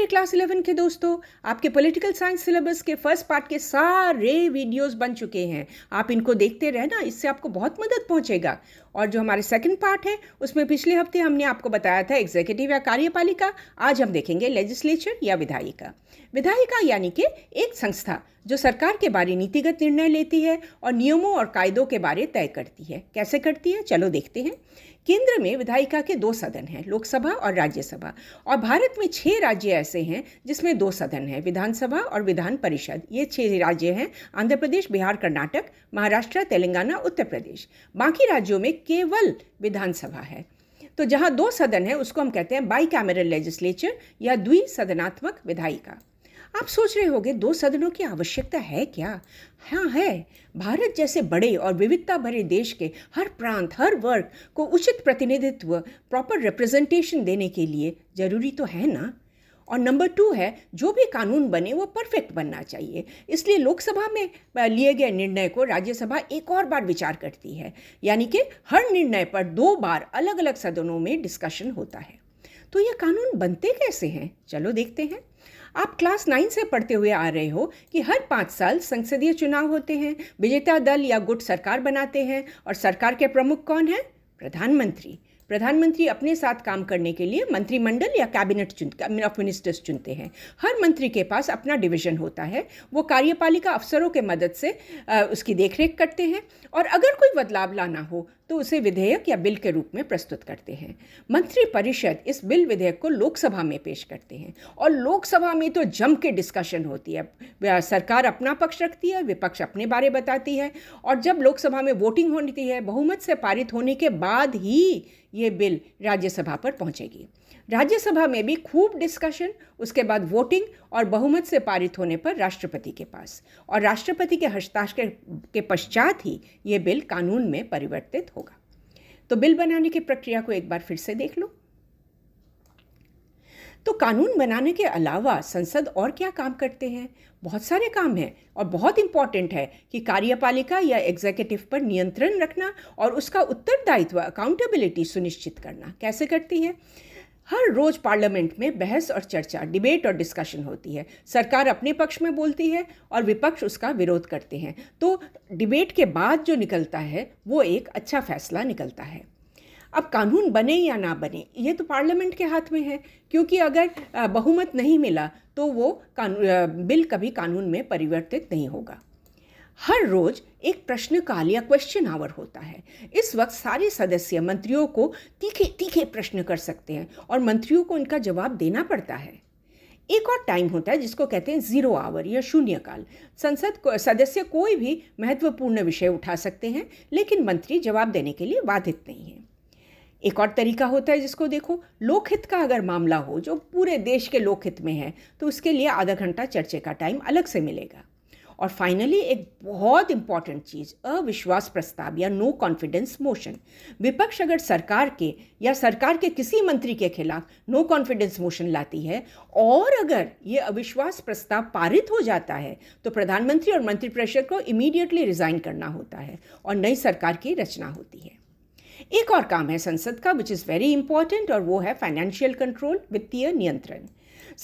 मेरे class eleven के दोस्तों आपके पॉलिटिकल साइंस सिलेबस के फर्स्ट पार्ट के सारे वीडियोस बन चुके हैं आप इनको देखते रहना इससे आपको बहुत मदद पहुंचेगा और जो हमारे सेकंड पार्ट है उसमें पिछले हफ्ते हमने आपको बताया था एग्जीक्यूटिव या कार्यपालिका आज हम देखेंगे लेजिस्लेचर या विधायिका विधायिका यानी कि एक संस्था जो सरकार के बारे नीतिगत निर्णय लेती है और नियमों और कायदों के बारे तय करती है कैसे करती है चलो देखते हैं केंद्र में विधायिका के दो सदन हैं लोकसभा और राज्यसभा और भारत में छह राज्य ऐसे हैं जिसमें दो सदन हैं विधानसभा और विधान परिषद ये छह राज्य हैं आंध्र प्रदेश बिहार कर्नाटक महाराष्ट्र तेलंगाना उत्तर प्रदेश बाकी राज्यों में केवल विधानसभा है तो जहाँ दो सदन है उसको हम कहते हैं बाई कैमरल लेजिस्लेचर या द्विसदनात्मक विधायिका आप सोच रहे होंगे दो सदनों की आवश्यकता है क्या हाँ है भारत जैसे बड़े और विविधता भरे देश के हर प्रांत हर वर्ग को उचित प्रतिनिधित्व प्रॉपर रिप्रेजेंटेशन देने के लिए जरूरी तो है ना और नंबर टू है जो भी कानून बने वो परफेक्ट बनना चाहिए इसलिए लोकसभा में लिए गए निर्णय को राज्यसभा एक और बार विचार करती है यानी कि हर निर्णय पर दो बार अलग अलग सदनों में डिस्कशन होता है तो ये कानून बनते कैसे हैं चलो देखते हैं आप क्लास नाइन से पढ़ते हुए आ रहे हो कि हर पाँच साल संसदीय चुनाव होते हैं विजेता दल या गुट सरकार बनाते हैं और सरकार के प्रमुख कौन है प्रधानमंत्री प्रधानमंत्री अपने साथ काम करने के लिए मंत्रिमंडल या कैबिनेट चुन ऑफ मिनिस्टर्स चुनते हैं हर मंत्री के पास अपना डिवीजन होता है वो कार्यपालिका अफसरों के मदद से आ, उसकी देखरेख करते हैं और अगर कोई बदलाव लाना हो तो उसे विधेयक या बिल के रूप में प्रस्तुत करते हैं मंत्रिपरिषद इस बिल विधेयक को लोकसभा में पेश करते हैं और लोकसभा में तो जम के डिस्कशन होती है सरकार अपना पक्ष रखती है विपक्ष अपने बारे बताती है और जब लोकसभा में वोटिंग होती है बहुमत से पारित होने के बाद ही ये बिल राज्यसभा पर पहुंचेगी राज्यसभा में भी खूब डिस्कशन उसके बाद वोटिंग और बहुमत से पारित होने पर राष्ट्रपति के पास और राष्ट्रपति के हस्ताक्षर के पश्चात ही ये बिल कानून में परिवर्तित होगा तो बिल बनाने की प्रक्रिया को एक बार फिर से देख लो तो कानून बनाने के अलावा संसद और क्या काम करते हैं बहुत सारे काम हैं और बहुत इम्पॉर्टेंट है कि कार्यपालिका या एग्जीक्यूटिव पर नियंत्रण रखना और उसका उत्तरदायित्व अकाउंटेबिलिटी सुनिश्चित करना कैसे करती है हर रोज पार्लियामेंट में बहस और चर्चा डिबेट और डिस्कशन होती है सरकार अपने पक्ष में बोलती है और विपक्ष उसका विरोध करते हैं तो डिबेट के बाद जो निकलता है वो एक अच्छा फैसला निकलता है अब कानून बने या ना बने ये तो पार्लियामेंट के हाथ में है क्योंकि अगर बहुमत नहीं मिला तो वो कानून बिल कभी कानून में परिवर्तित नहीं होगा हर रोज एक प्रश्नकाल या क्वेश्चन आवर होता है इस वक्त सारे सदस्य मंत्रियों को तीखे तीखे प्रश्न कर सकते हैं और मंत्रियों को उनका जवाब देना पड़ता है एक और टाइम होता है जिसको कहते हैं जीरो आवर या शून्यकाल संसद को सदस्य कोई भी महत्वपूर्ण विषय उठा सकते हैं लेकिन मंत्री जवाब देने के लिए बाधित नहीं है एक और तरीका होता है जिसको देखो लोकहित का अगर मामला हो जो पूरे देश के लोकहित में है तो उसके लिए आधा घंटा चर्चे का टाइम अलग से मिलेगा और फाइनली एक बहुत इंपॉर्टेंट चीज़ अविश्वास प्रस्ताव या नो कॉन्फिडेंस मोशन विपक्ष अगर सरकार के या सरकार के किसी मंत्री के खिलाफ नो कॉन्फिडेंस मोशन लाती है और अगर ये अविश्वास प्रस्ताव पारित हो जाता है तो प्रधानमंत्री और मंत्रिपरिषद को इमीडिएटली रिजाइन करना होता है और नई सरकार की रचना होती है एक और काम है संसद का विच इज़ वेरी इंपॉर्टेंट और वो है फाइनेंशियल कंट्रोल वित्तीय नियंत्रण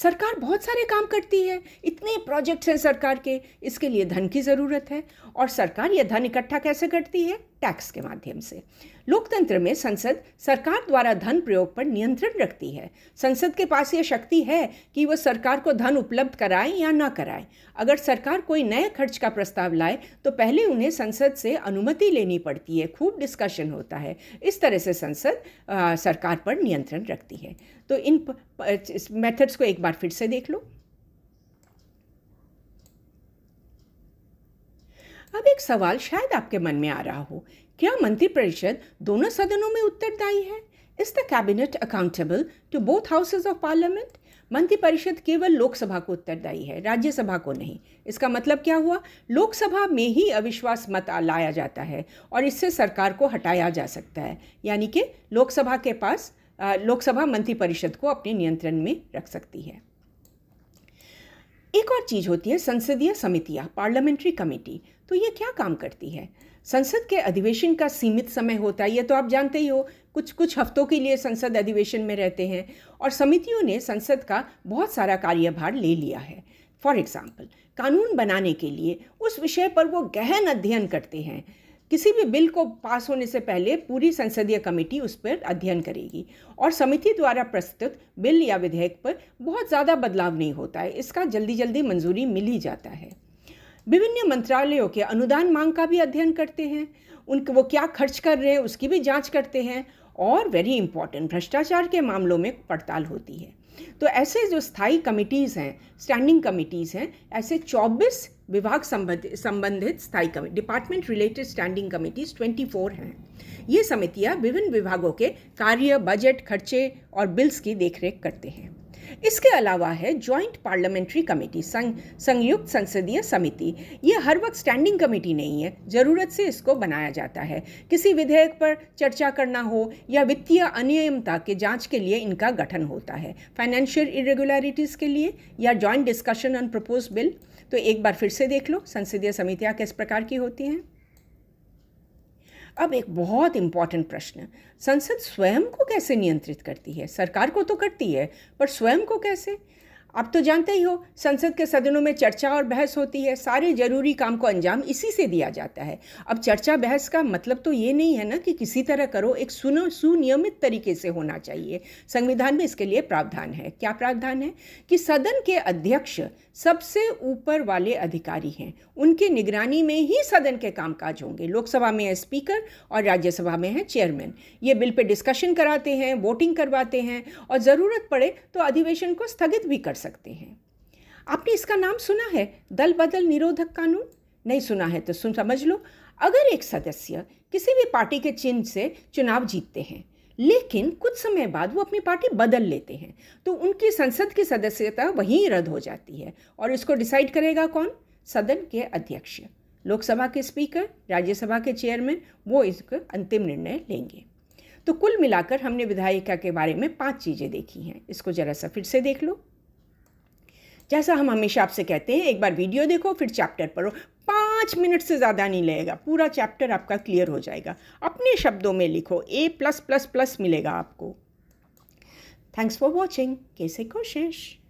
सरकार बहुत सारे काम करती है इतने प्रोजेक्ट्स हैं सरकार के इसके लिए धन की ज़रूरत है और सरकार यह धन इकट्ठा कैसे करती है टैक्स के माध्यम से लोकतंत्र में संसद सरकार द्वारा धन प्रयोग पर नियंत्रण रखती है संसद के पास ये शक्ति है कि वह सरकार को धन उपलब्ध कराए या ना कराए अगर सरकार कोई नए खर्च का प्रस्ताव लाए तो पहले उन्हें संसद से अनुमति लेनी पड़ती है खूब डिस्कशन होता है इस तरह से संसद आ, सरकार पर नियंत्रण रखती है तो इन मेथड्स को एक बार फिर से देख लो अब एक सवाल शायद आपके मन में आ रहा हो क्या मंत्री परिषद दोनों सदनों में उत्तरदायी है is the cabinet accountable to both houses of parliament मंत्रिपरिषद केवल लोकसभा को उत्तरदायी है राज्यसभा को नहीं इसका मतलब क्या हुआ लोकसभा में ही अविश्वास मत लाया जाता है और इससे सरकार को हटाया जा सकता है यानी कि लोकसभा के पास लोकसभा मंत्रिपरिषद को अपने नियंत्रण में रख सकती है एक और चीज़ होती है संसदीय समितियाँ पार्लियामेंट्री कमेटी तो ये क्या काम करती है संसद के अधिवेशन का सीमित समय होता है ये तो आप जानते ही हो कुछ कुछ हफ्तों के लिए संसद अधिवेशन में रहते हैं और समितियों ने संसद का बहुत सारा कार्यभार ले लिया है फॉर एग्ज़ाम्पल कानून बनाने के लिए उस विषय पर वो गहन अध्ययन करते हैं किसी भी बिल को पास होने से पहले पूरी संसदीय कमेटी उस पर अध्ययन करेगी और समिति द्वारा प्रस्तुत बिल या विधेयक पर बहुत ज़्यादा बदलाव नहीं होता है इसका जल्दी जल्दी मंजूरी मिल ही जाता है विभिन्न मंत्रालयों के अनुदान मांग का भी अध्ययन करते हैं उनके वो क्या खर्च कर रहे हैं उसकी भी जांच करते हैं और वेरी इंपॉर्टेंट भ्रष्टाचार के मामलों में पड़ताल होती है तो ऐसे जो स्थायी कमिटीज़ हैं स्टैंडिंग कमिटीज़ हैं ऐसे 24 विभाग संबंधित संबंधित स्थायी committee department related standing committees 24 हैं ये समितियाँ विभिन्न विभागों के कार्य बजट खर्चे और बिल्स की देखरेख करते हैं इसके अलावा है ज्वाइंट पार्लियामेंट्री कमेटी संग संयुक्त संसदीय समिति ये हर वक्त स्टैंडिंग कमेटी नहीं है ज़रूरत से इसको बनाया जाता है किसी विधेयक पर चर्चा करना हो या वित्तीय अनियमता के जांच के लिए इनका गठन होता है फाइनेंशियल इरेगुलरिटीज़ के लिए या joint discussion on propose bill तो एक बार फिर से देख लो संसदीय समितियाँ किस प्रकार की होती हैं अब एक बहुत इंपॉर्टेंट प्रश्न संसद स्वयं को कैसे नियंत्रित करती है सरकार को तो करती है पर स्वयं को कैसे आप तो जानते ही हो संसद के सदनों में चर्चा और बहस होती है सारे जरूरी काम को अंजाम इसी से दिया जाता है अब चर्चा बहस का मतलब तो ये नहीं है ना कि किसी तरह करो एक सुनो सुनियमित तरीके से होना चाहिए संविधान में इसके लिए प्रावधान है क्या प्रावधान है कि सदन के अध्यक्ष सबसे ऊपर वाले अधिकारी हैं उनके निगरानी में ही सदन के कामकाज होंगे लोकसभा में है स्पीकर और राज्यसभा में है चेयरमैन ये बिल पे डिस्कशन कराते हैं वोटिंग करवाते हैं और ज़रूरत पड़े तो अधिवेशन को स्थगित भी कर सकते हैं आपने इसका नाम सुना है दल बदल निरोधक कानून नहीं सुना है तो सुन समझ लो अगर एक सदस्य किसी भी पार्टी के चिन्ह से चुनाव जीतते हैं लेकिन कुछ समय बाद वो अपनी पार्टी बदल लेते हैं तो उनकी संसद की सदस्यता वहीं रद्द हो जाती है और इसको डिसाइड करेगा कौन सदन के अध्यक्ष लोकसभा के स्पीकर राज्यसभा के चेयरमैन वो इसको अंतिम निर्णय लेंगे तो कुल मिलाकर हमने विधायिका के बारे में पांच चीज़ें देखी हैं इसको जरा सा फिर से देख लो जैसा हम हमेशा आपसे कहते हैं एक बार वीडियो देखो फिर चैप्टर पढ़ो पाँच मिनट से ज़्यादा नहीं लगेगा पूरा चैप्टर आपका क्लियर हो जाएगा अपने शब्दों में लिखो ए प्लस प्लस प्लस मिलेगा आपको थैंक्स फॉर वॉचिंग कैसे कोशिश